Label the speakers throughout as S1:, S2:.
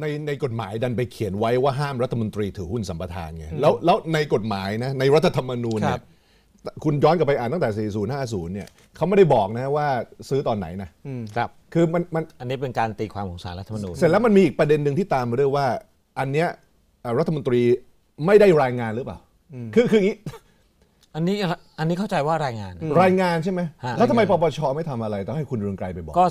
S1: ในในกฎหมายดันไปเขียนไว้ว่าห้ามรัฐมนตรีถือหุ้นสัมปทานไงแล้วแล้วในกฎหมายนะในรัฐธรรมนูญเนี่ยคุณย้อนกลับไปอ่านตั้งแต่ 40 50 เนี่ยเขาไม่ได้บอกนะว่าซื้อตอนไหนนะครับคือมันมัน อันนี้เป็นการตีความของสารรัฐธรรมนูญเสร็จแล้วมันมีอีกประเด็นหนึ่งที่ตามมาด้วยว่า อันเนี้ยรัฐมนตรีไม่ได้รายงานหรือเปล่าคือคืออย่างนี้
S2: อันนี้อันนี้เข้าใจว่ารายงานรายงานใช
S1: ่ไหมแล้วทำไมปปชไม่ทำอะไร ต้องให้คุณเรืองไกรไปบอก
S2: ก็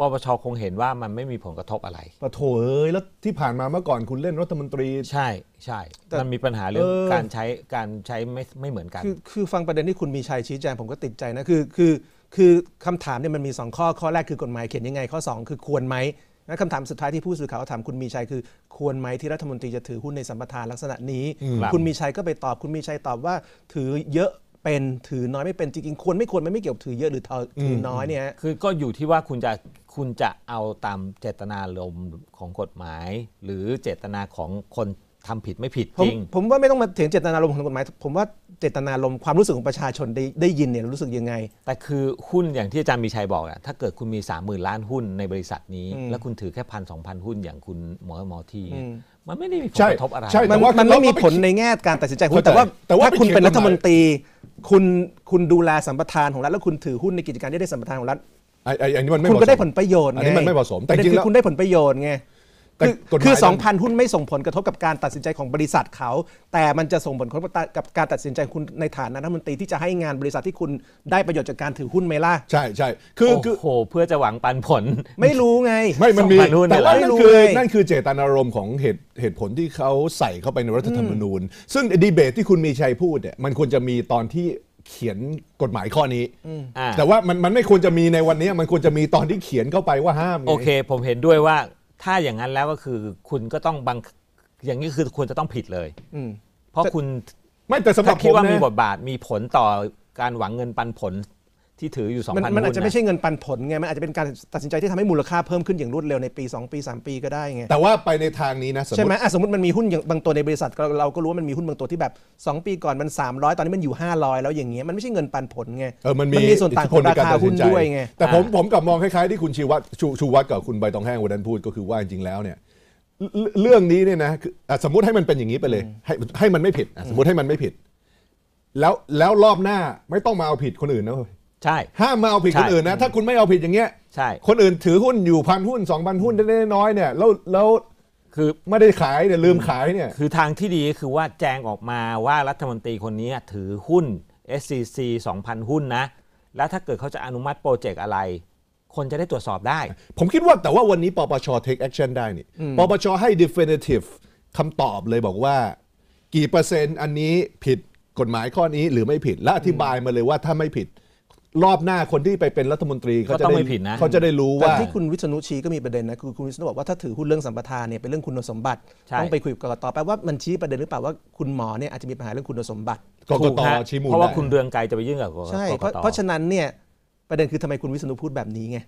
S2: ปปชคงเห็นว่ามันไม่มีผลกระทบอะไร
S3: ปะโถเอ้ย แล้วที่ผ่านมาเมื่อก่อนคุณเล่นรัฐมนตรี ใช่ใช่แ
S2: ต่มันมีปัญหาเรื่องการใช
S3: ้การใช้ไม่ไม่เหมือนกันคือคือฟังประเด็นที่คุณมีชัยชี้แจงผมก็ติดใจนะ คือคือ คือคำถามเนี่ยมันมี2ข้อ ข้อแรก คือกฎหมายเขียนยังไง ข้อ 2 คือ ควรไหม้คำถามสุดท้ายที่ผู้สื่อข่าวถามคุณมีชัยคือ ควรไหมที่รัฐมนตรีจะถือหุ้นในสัมปทานลักษณะนี้ คุณมีชัยก็ไปตอบคุณมีชัยตอบว่า ถือเยอะเป็นถือน้อยไม่เป็นจริงๆ ควรไม่ควรม่ไม่เกี่ยวกับถือเยอะหรือถือน้อยเนี่
S2: ยคือก็อยู่ที่ว่าคุณจะคุณจะเอาตามเจตนาลมของกฎหมาย หรือเจตนาของคนทำผิดไม่ผิดจริง
S3: ผมว่าไม่ต้องมาเถียงเจตนารมของกฎหมาย ผมว่าเจตนารมความรู้สึกของประชาชนได้ได้ยินเนี่ยรู้สึกยังไง แต่คือ
S2: หุ้นอย่างที่อาจารย์มีชัยบอกอะถ้าเกิดคุณมี 3 0,000 ล้านหุ้นในบริษัทนี้ แล้วคุณถือแค่พันสองพันหุ้นอย่างคุณหมอมอทีี่
S3: มันไม่ได้มีผลกระทบอะไรใช่แต่มันว่ามันไม่มีผลในแง่การตัดสินใจคุณแต่ว่า แต่ว่าถ้าคุณเป็นรัฐมนตรี คุณคุณดูแลสัมปทานของรัฐแล้วคุณถือหุ้นในกิจการที่ได้สัมปทานของรัฐไอ้ไอ้อนี่มันไม่คุณก็ได้ผลประโยชน์ไงอันนี้มันไม่เหมาะสม แต่จริงๆคแล้วคุณได้ผลประโยชน์ไง
S1: คือสคืองพ
S3: ันหุ้นไม่ส่งผลกระทบกับการตัดสินใจของบริษัทเขา แต่มันจะส่งผลกระทบกับการตัดสินใจคุณในฐานะรัฐมนตรีที่จะให้งานบริษัทที่คุณได้ประโยชน์จากการถือหุ้นไหมล่ะใช่ใช่คือคือโอ้โหเพื่อจะหวังปันผลไม่รู้ไง ไม่มันมีแต่ว่านั่
S1: นคือนั่นคือเจตนารมณ์ของเหตุเหตุผลที่เขาใส่เข้าไปในรัฐธรรมนูญซึ่งดีเบตที่คุณมีชัยพูดเนี่ยมันควรจะมีตอนที่เขียนกฎหมายข้อนี้แต่ว่ามันมันไม่ควรจะมีในวันนี้มันควรจะมีตอนที่เขียนเข้าไปว่าห้ามโอเค ผมเห็นด้วยว่าถ้า
S2: อย่างนั้นแล้วก็คือ คุณก็ต้องบังอย่างนี้คือควรจะต้องผิดเลยอืเพราะคุณไม่แต่สำหรัถ้าบผคิดว่ามีบทบาทมีผลต่อการหวังเงินปันผลที่ถืออยู่
S1: 2 0 0พันมันอาจจะไม่ใช่เ
S3: งินปันผลไงมันอาจจะเป็นการตัดสินใจที่ทำให้มูลค่าเพิ่มขึ้นอย่างรวดเร็วในปี 2 ปี 3 ปีก็ได้ไงแต่ว่าไปในทางนี้นะใช่ไหมอ่สมมติมันมีหุ้นอย่างบางตัวในบริษัทเราเราก็รู้ว่ามันมีหุ้นบางตัวที่แบบ 2 ปีก่อนมัน300ตอนนี้มันอยู่500แล้วอย่างเงี้ยมันไม่ใช่เงินปันผลไงเออมันมีส่วนต่างของราคาหุ้นด้วยไงแต่ผม
S1: ผมกลับมองคล้ายๆที่คุณชีวัฒชูชูวัตกับคุณใบตองแห้งวันนั้นพูดก็คือว่าจริงๆแล้ว เนี่ย เรื่องนี้เนี่ยนะคือสมมติให้มันเป็นอย่างนี้ไปเลย ให้ให้มันไม่ผิดสมมติให้มันไม่ผิด แล้วแล้วรอบหน้าไม่ต้องมาเอาผิดคนอื่นนะใช่ ห้ามมาเอาผิดคนอื่นนะ ถ้าคุณไม่เอาผิดอย่างเงี้ยใช่ คนอื่นถือหุ้นอยู่พันหุ้นสองพันหุ้นได้น้อยเนี่ย แล้ว แล้ว คือ ไม่ได้ขายเนี่ยลืมขายเนี่ย
S2: คือทางที่ดีคือว่าแจ้งออกมาว่ารัฐมนตรีคนนี้ถือหุ้น SCC 2,000 หุ้นนะ แล้วถ้าเกิดเขาจะ
S1: อนุมัติโปรเจกต์อะไร คนจะได้ตรวจสอบได้ ผมคิดว่าแต่ว่าวันนี้ปปช take action ได้นี่ ปปช ให้ definitive คำตอบเลยบอกว่า กี่เปอร์เซ็นต์อันนี้ผิดกฎหมายข้อนี้ หรือไม่ผิด และอธิบายมาเลยว่าถ้าไม่ผิดรอบหน้าคนที่ไปเป็นรัฐมนตรีเขาจะต้องได้ไม่ผิดนะเขาจะได้รู้แต่ว่าที่ค
S3: ุณวิษณุชี้ก็มีประเด็นนะคือคุณวิษณุบอกว่าถ้าถือหุ้นเรื่องสัมปทานเนี่ยเป็นเรื่องคุณสมบัติต้องไปคุยกับกกตแปลว่ามันชี้ประเด็นหรือเปล่าว่าคุณหมอเนี่ยอาจจะมีปัญหาเรื่องคุณสมบัติกกตชี้มูลเพราะว่าคุณเรื
S2: องไกรจะไปยื่นกับกกตใช่เพราะเพราะฉ
S3: ะนั้นเนี่ยประเด็นคือทำไมคุณวิษณุพูดแบบนี้ไง